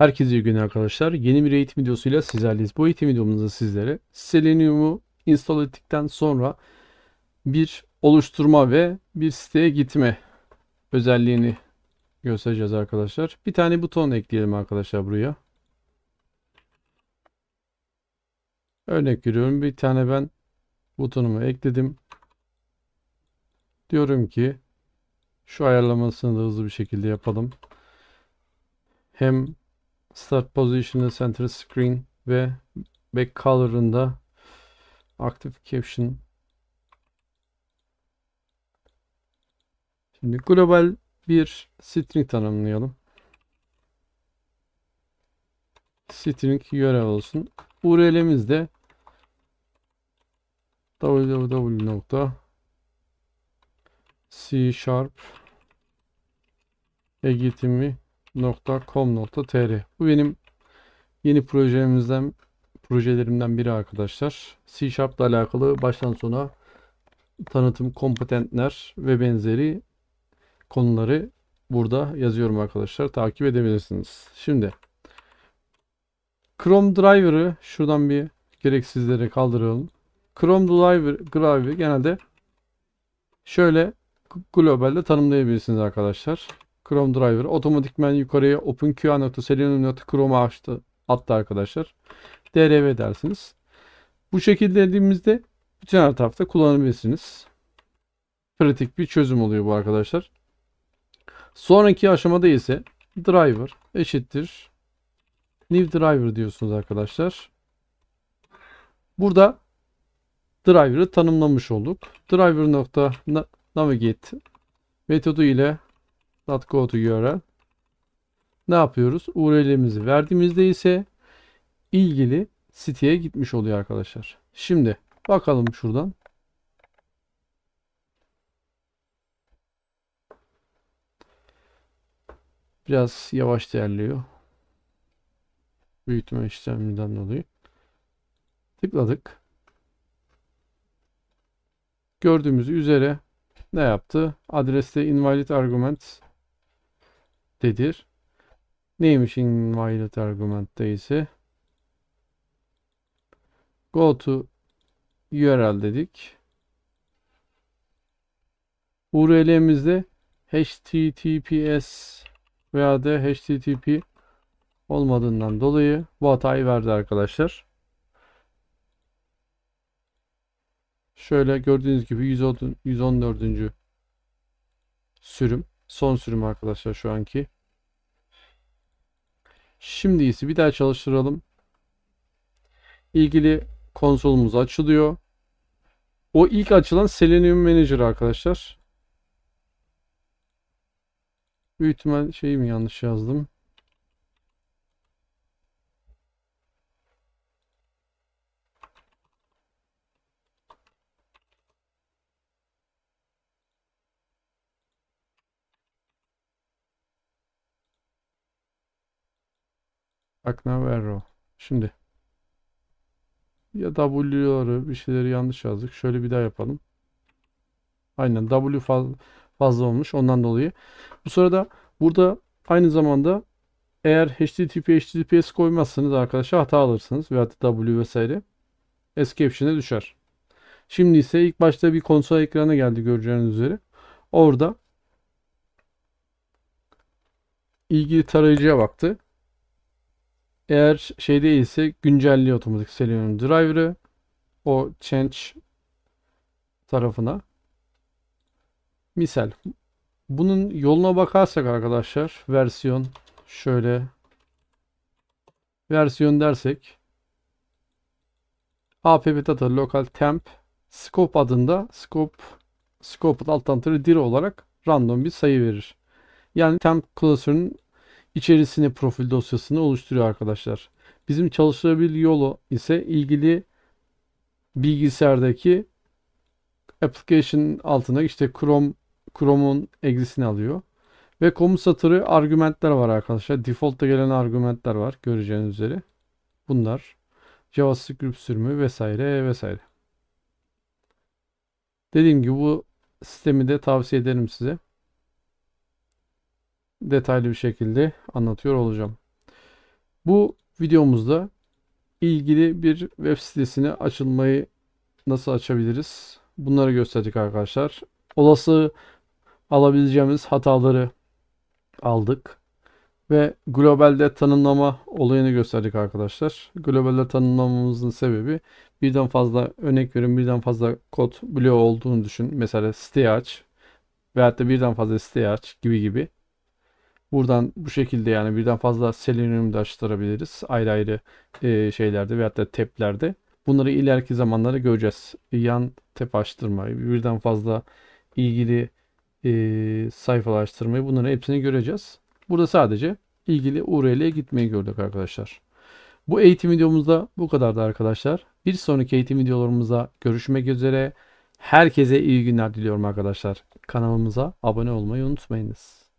Herkese iyi günler arkadaşlar. Yeni bir eğitim videosuyla sizlerleyiz. Bu eğitim videomuzda sizlere Selenium'u install ettikten sonra bir oluşturma ve bir siteye gitme özelliğini göstereceğiz arkadaşlar. Bir tane buton ekleyelim arkadaşlar buraya. Örnek görüyorum Bir tane ben butonumu ekledim. Diyorum ki şu ayarlamasını da hızlı bir şekilde yapalım. Hem Start Position'ı Center Screen ve Back Color'ında Active Caption Şimdi global bir string tanımlayalım. String URL olsun. URL'imiz de www C eğitimi www.com.tr Bu benim yeni projemizden projelerimden biri arkadaşlar. C ile alakalı baştan sona tanıtım, kompetentler ve benzeri konuları burada yazıyorum arkadaşlar. Takip edebilirsiniz. Şimdi Chrome Driver'ı şuradan bir gereksizlere kaldıralım. Chrome Driver, Driver genelde şöyle globalde tanımlayabilirsiniz arkadaşlar. Chrome Driver otomatikman yukarıya OpenQA.selenium.chrome'u açtı, attı arkadaşlar. DRV dersiniz. Bu şekilde dediğimizde bütün her tarafta kullanabilirsiniz. Pratik bir çözüm oluyor bu arkadaşlar. Sonraki aşamada ise driver eşittir new driver diyorsunuz arkadaşlar. Burada driver'ı tanımlamış olduk. Driver nokta navigate metodu ile Not go to URL. Ne yapıyoruz? URL'imizi verdiğimizde ise ilgili siteye gitmiş oluyor arkadaşlar. Şimdi bakalım şuradan. Biraz yavaş değerliyor. Büyütme işleminden dolayı. Tıkladık. Gördüğümüz üzere ne yaptı? Adreste invalid argument dedir. Neymiş Invalid violet argumentta ise go to URL dedik. URL'imizde https veya da http olmadığından dolayı bu hatayı verdi arkadaşlar. Şöyle gördüğünüz gibi 114. sürüm. Son sürüm arkadaşlar şu anki. Şimdi ise bir daha çalıştıralım. İlgili konsolumuz açılıyor. O ilk açılan Selenium Manager arkadaşlar. Büyük ihtimal şeyi mi yanlış yazdım? Aknaverro. Şimdi ya W'ları bir şeyleri yanlış yazdık. Şöyle bir daha yapalım. Aynen W fazla, fazla olmuş ondan dolayı. Bu sırada burada aynı zamanda eğer HTTP HTTPS koymazsanız arkadaşlar hata alırsınız veya W vesaire. Escaption'e düşer. Şimdi ise ilk başta bir konsol ekranı geldi göreceğiniz üzere. Orada ilgili tarayıcıya baktı. Eğer şey değilse güncelliyor otomatik Selenium driver'ı o change tarafına. Misal bunun yoluna bakarsak arkadaşlar versiyon şöyle versiyon dersek app data local temp scope adında scope scope alttan tırı dir olarak random bir sayı verir. Yani temp klasörünün içerisine profil dosyasını oluşturuyor arkadaşlar. Bizim çalıştırabilir yolu ise ilgili bilgisayardaki application altına işte Chrome Chrome'un egzisini alıyor. Ve komut satırı argümentler var arkadaşlar. Default'ta gelen argümentler var göreceğiniz üzere. Bunlar JavaScript sürümü vesaire vesaire. Dediğim gibi bu sistemi de tavsiye ederim size detaylı bir şekilde anlatıyor olacağım. Bu videomuzda ilgili bir web sitesini açılmayı nasıl açabiliriz? Bunları gösterdik arkadaşlar. Olası alabileceğimiz hataları aldık. Ve globalde tanımlama olayını gösterdik arkadaşlar. Globalde tanımlamamızın sebebi birden fazla örnek verin birden fazla kod bloğu olduğunu düşün. Mesela siteyi aç veyahut da birden fazla siteyi aç gibi gibi. Buradan bu şekilde yani birden fazla selenyum da açtırabiliriz. Ayrı ayrı e, şeylerde veyahut da teplerde. Bunları ileriki zamanlarda göreceğiz. Yan tep açtırmayı, birden fazla ilgili e, sayfalaştırmayı bunların hepsini göreceğiz. Burada sadece ilgili URL'ye gitmeyi gördük arkadaşlar. Bu eğitim videomuzda bu kadardı arkadaşlar. Bir sonraki eğitim videolarımızda görüşmek üzere. Herkese iyi günler diliyorum arkadaşlar. Kanalımıza abone olmayı unutmayınız.